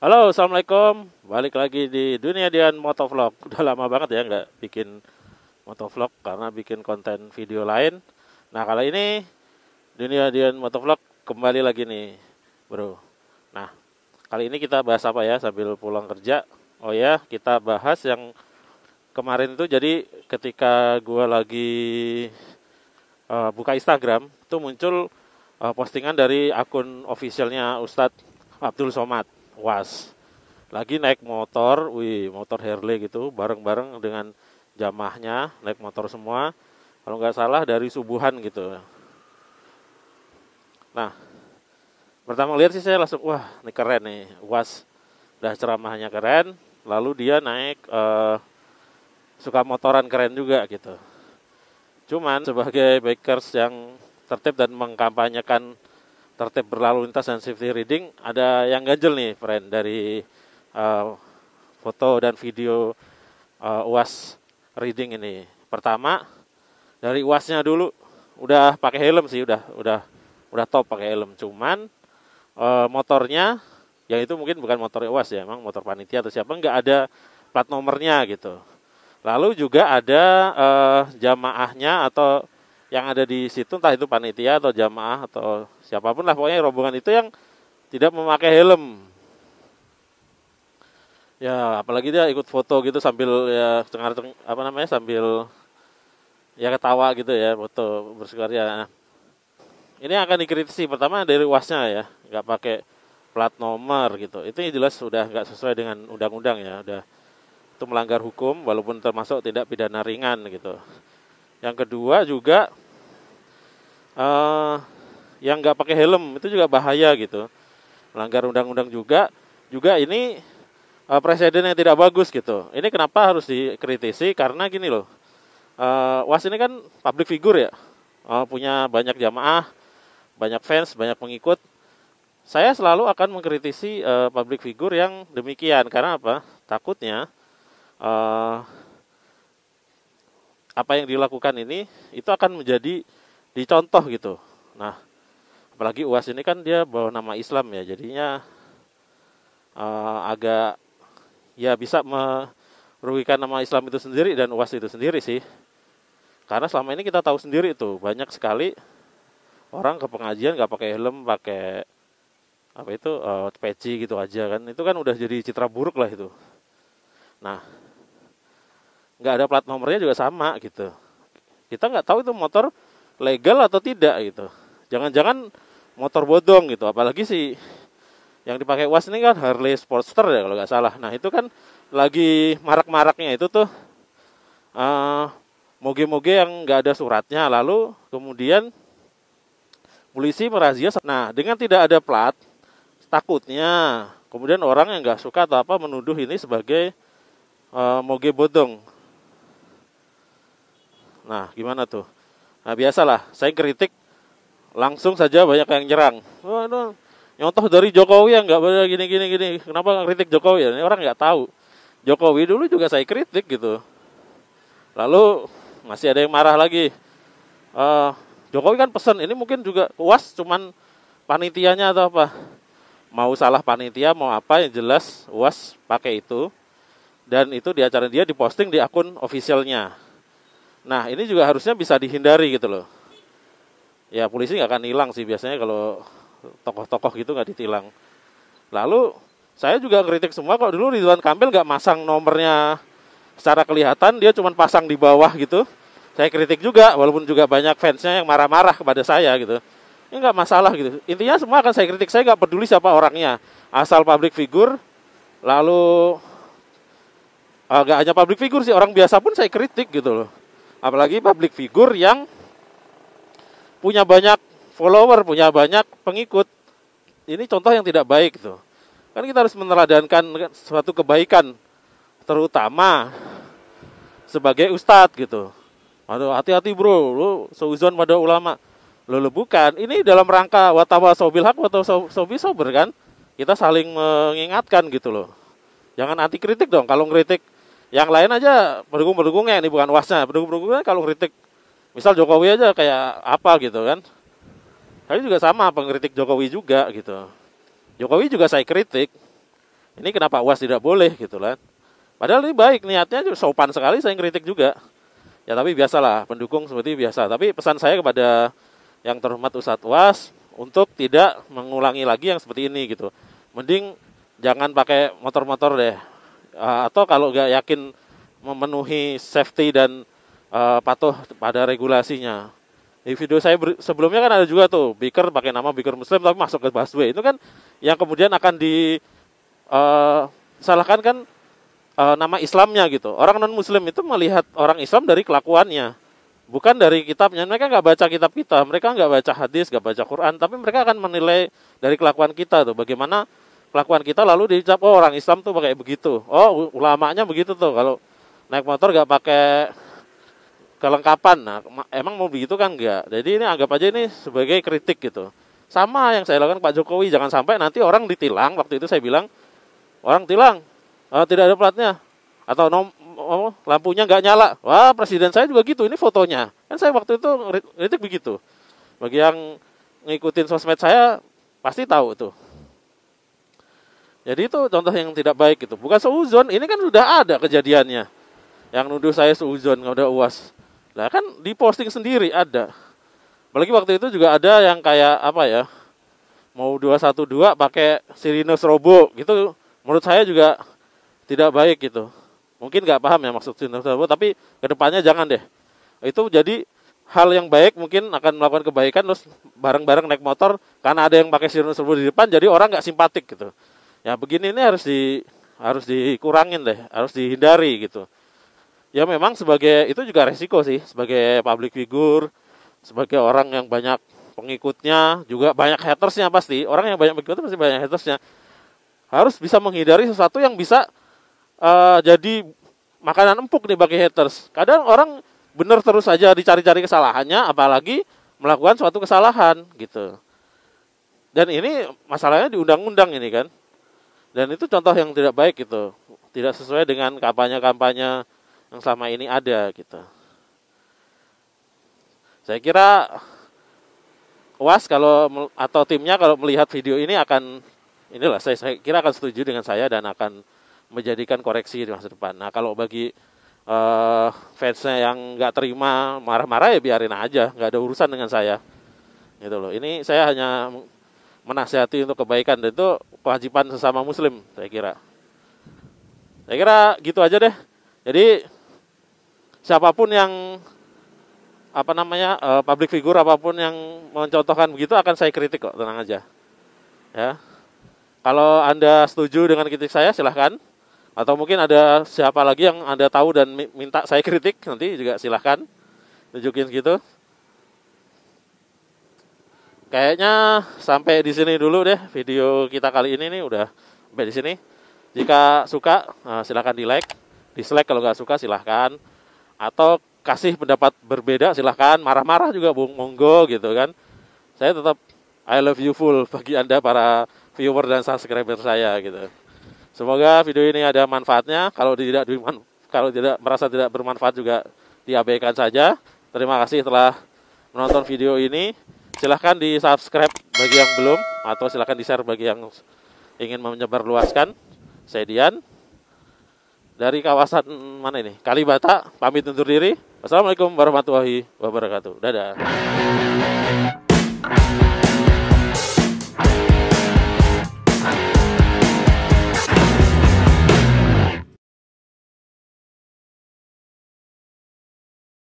Halo, assalamualaikum. Balik lagi di dunia Dian Motovlog. Udah lama banget ya nggak bikin motovlog karena bikin konten video lain. Nah kali ini dunia Dian Motovlog kembali lagi nih, bro. Nah kali ini kita bahas apa ya sambil pulang kerja? Oh ya, kita bahas yang kemarin itu jadi ketika gue lagi uh, buka Instagram itu muncul uh, postingan dari akun officialnya Ustadz Abdul Somad was lagi naik motor, wih motor Harley gitu, bareng-bareng dengan jamahnya naik motor semua, kalau nggak salah dari subuhan gitu. Nah, pertama lihat sih saya langsung wah ini keren nih, was dah ceramahnya keren, lalu dia naik eh, suka motoran keren juga gitu. Cuman sebagai bikers yang tertib dan mengkampanyekan tertib berlalu lintas dan safety reading ada yang ganjel nih friend dari uh, foto dan video uh, eh, UAS reading ini. Pertama dari UASnya dulu udah pakai helm sih udah udah udah top pakai helm cuman uh, motornya yang itu mungkin bukan motor UAS ya emang motor panitia atau siapa nggak ada plat nomornya gitu lalu juga ada uh, jamaahnya atau yang ada di situ entah itu panitia atau jamaah atau siapapun lah pokoknya rombongan itu yang tidak memakai helm ya apalagi dia ikut foto gitu sambil ya cengar ceng apa namanya sambil ya ketawa gitu ya foto bersekarya nah, ini akan dikritisi pertama dari wasnya ya nggak pakai plat nomor gitu itu jelas sudah nggak sesuai dengan undang-undang ya udah itu melanggar hukum walaupun termasuk tidak pidana ringan gitu yang kedua juga uh, yang nggak pakai helm itu juga bahaya gitu melanggar undang-undang juga juga ini uh, presiden yang tidak bagus gitu ini kenapa harus dikritisi karena gini loh uh, eh, was ini kan public figure ya uh, punya banyak jamaah banyak fans banyak pengikut saya selalu akan mengkritisi uh, public figure yang demikian karena apa takutnya uh, apa yang dilakukan ini itu akan menjadi dicontoh gitu. Nah, apalagi UAS ini kan dia bawa nama Islam ya, jadinya uh, agak ya bisa merugikan nama Islam itu sendiri dan UAS itu sendiri sih. Karena selama ini kita tahu sendiri itu banyak sekali orang ke pengajian nggak pakai helm, pakai apa itu uh, peci gitu aja kan. Itu kan udah jadi citra buruk lah itu. Nah, nggak ada plat nomornya juga sama gitu. Kita nggak tahu itu motor legal atau tidak gitu. Jangan-jangan motor bodong gitu, apalagi si yang dipakai was ini kan Harley Sportster ya kalau nggak salah. Nah itu kan lagi marak-maraknya itu tuh moge eh, moge-moge yang nggak ada suratnya, lalu kemudian polisi merazia. Nah dengan tidak ada plat, takutnya kemudian orang yang nggak suka atau apa menuduh ini sebagai uh, moge bodong. Nah, gimana tuh? Nah, biasalah, saya kritik langsung saja banyak yang nyerang. Oh, no. Nyontoh dari Jokowi yang nggak benar gini gini gini. Kenapa kritik Jokowi? Ini orang nggak tahu. Jokowi dulu juga saya kritik gitu. Lalu masih ada yang marah lagi. Uh, Jokowi kan pesan ini mungkin juga uas cuman panitianya atau apa. Mau salah panitia mau apa yang jelas uas pakai itu dan itu di acara dia diposting di akun officialnya Nah ini juga harusnya bisa dihindari gitu loh. Ya polisi nggak akan hilang sih biasanya kalau tokoh-tokoh gitu nggak ditilang. Lalu saya juga kritik semua kok dulu Ridwan Kamil nggak masang nomornya secara kelihatan dia cuma pasang di bawah gitu. Saya kritik juga walaupun juga banyak fansnya yang marah-marah kepada saya gitu. Ini nggak masalah gitu. Intinya semua akan saya kritik. Saya nggak peduli siapa orangnya, asal public figure. Lalu agak hanya public figure sih orang biasa pun saya kritik gitu loh apalagi public figure yang punya banyak follower, punya banyak pengikut. Ini contoh yang tidak baik tuh. Kan kita harus meneladankan suatu kebaikan terutama sebagai ustadz gitu. Aduh hati-hati bro, lu seuzon pada ulama. Lu, lu bukan, ini dalam rangka watawa sobil hak atau sobi sober kan. Kita saling mengingatkan gitu loh. Jangan anti kritik dong, kalau ngeritik yang lain aja pendukung pendukungnya ini bukan wasnya pendukung pendukungnya kan kalau kritik misal Jokowi aja kayak apa gitu kan tapi juga sama pengkritik Jokowi juga gitu Jokowi juga saya kritik ini kenapa was tidak boleh gitu kan padahal ini baik niatnya sopan sekali saya kritik juga ya tapi biasalah pendukung seperti biasa tapi pesan saya kepada yang terhormat Ustadz was untuk tidak mengulangi lagi yang seperti ini gitu mending jangan pakai motor-motor deh Eh, atau kalau nggak yakin memenuhi safety dan uh, patuh pada regulasinya. Di video saya sebelumnya kan ada juga tuh biker pakai nama biker muslim tapi masuk ke busway itu kan yang kemudian akan di uh, salahkan kan uh, nama Islamnya gitu. Orang non muslim itu melihat orang Islam dari kelakuannya bukan dari kitabnya. Mereka nggak baca kitab kita, mereka nggak baca hadis, nggak baca Quran, tapi mereka akan menilai dari kelakuan kita tuh bagaimana kelakuan kita lalu dicap oh orang Islam tuh pakai begitu oh ulamanya begitu tuh kalau naik motor gak pakai kelengkapan nah emang mau begitu kan nggak jadi ini anggap aja ini sebagai kritik gitu sama yang saya lakukan Pak Jokowi jangan sampai nanti orang ditilang waktu itu saya bilang orang tilang oh, tidak ada platnya atau nom oh, lampunya nggak nyala wah presiden saya juga gitu ini fotonya kan saya waktu itu kritik begitu bagi yang ngikutin sosmed saya pasti tahu tuh jadi itu contoh yang tidak baik gitu. Bukan seuzon, ini kan sudah ada kejadiannya. Yang nuduh saya seuzon, nggak udah uas. Lah kan di posting sendiri ada. Apalagi waktu itu juga ada yang kayak apa ya, mau 212 pakai sirine strobo gitu. Menurut saya juga tidak baik gitu. Mungkin nggak paham ya maksud sirine strobo, tapi kedepannya jangan deh. Itu jadi hal yang baik mungkin akan melakukan kebaikan terus bareng-bareng naik motor karena ada yang pakai sirine strobo di depan jadi orang nggak simpatik gitu ya begini ini harus di harus dikurangin deh harus dihindari gitu ya memang sebagai itu juga resiko sih sebagai public figure sebagai orang yang banyak pengikutnya juga banyak hatersnya pasti orang yang banyak pengikutnya pasti banyak hatersnya harus bisa menghindari sesuatu yang bisa uh, jadi makanan empuk nih bagi haters kadang orang bener terus saja dicari-cari kesalahannya apalagi melakukan suatu kesalahan gitu dan ini masalahnya di undang-undang ini kan dan itu contoh yang tidak baik gitu tidak sesuai dengan kampanye-kampanye yang selama ini ada gitu saya kira was kalau atau timnya kalau melihat video ini akan inilah saya, saya kira akan setuju dengan saya dan akan menjadikan koreksi di masa depan. Nah kalau bagi uh, fansnya yang nggak terima marah-marah ya biarin aja, nggak ada urusan dengan saya gitu loh. Ini saya hanya menasihati untuk kebaikan dan itu kewajiban sesama muslim saya kira. Saya kira gitu aja deh. Jadi siapapun yang apa namanya eh, public figure apapun yang mencontohkan begitu akan saya kritik kok tenang aja ya kalau anda setuju dengan kritik saya silahkan atau mungkin ada siapa lagi yang anda tahu dan minta saya kritik nanti juga silahkan tunjukin gitu kayaknya sampai di sini dulu deh video kita kali ini nih udah sampai di sini. Jika suka nah, eh, silahkan di like, dislike kalau nggak suka silahkan atau kasih pendapat berbeda silahkan marah-marah juga monggo gitu kan. Saya tetap I love you full bagi anda para viewer dan subscriber saya gitu. Semoga video ini ada manfaatnya. Kalau tidak kalau tidak merasa tidak bermanfaat juga diabaikan saja. Terima kasih telah menonton video ini silahkan di subscribe bagi yang belum atau silahkan di share bagi yang ingin menyebarluaskan saya Dian dari kawasan mana ini Kalibata pamit undur diri Assalamualaikum warahmatullahi wabarakatuh dadah